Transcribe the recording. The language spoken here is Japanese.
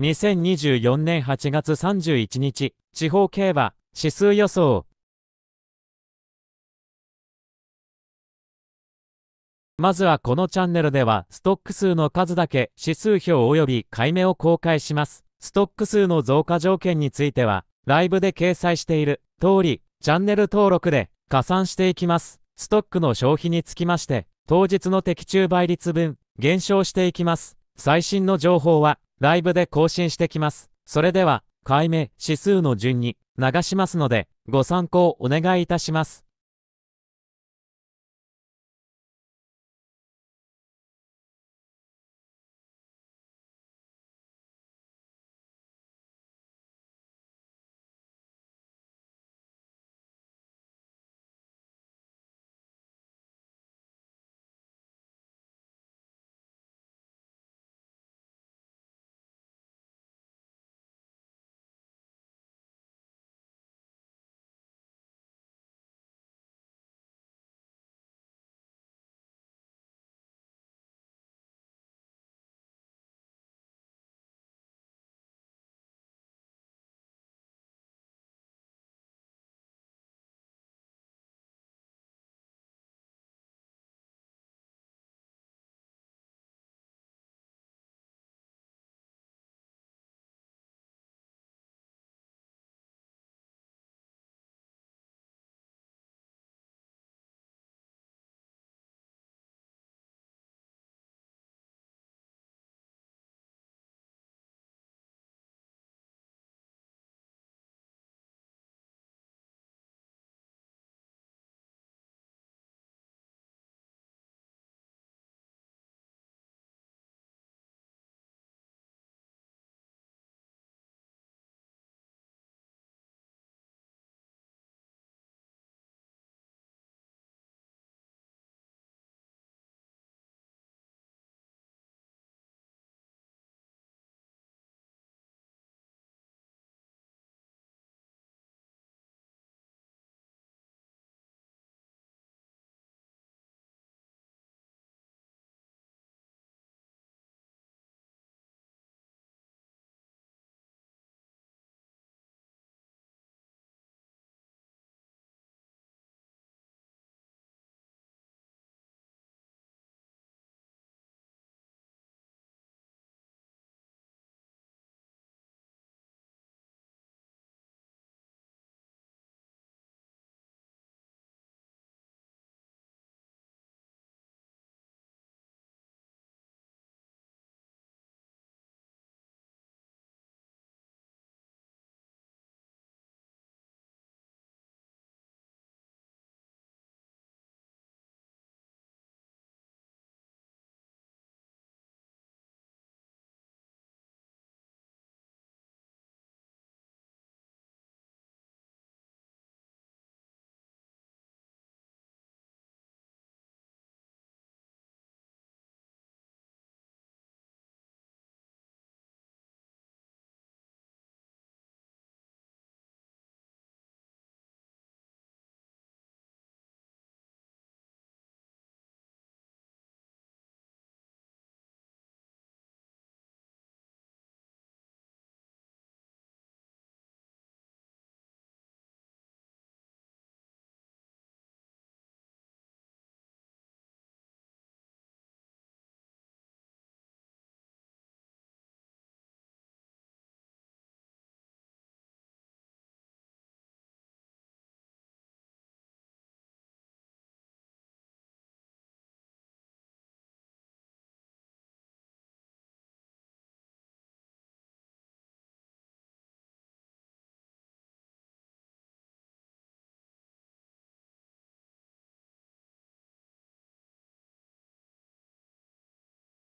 2024年8月31日、地方競馬、指数予想。まずはこのチャンネルでは、ストック数の数だけ、指数表及び買い目を公開します。ストック数の増加条件については、ライブで掲載している通り、チャンネル登録で加算していきます。ストックの消費につきまして、当日の的中倍率分、減少していきます。最新の情報は、ライブで更新してきます。それでは、解明指数の順に流しますので、ご参考お願いいたします。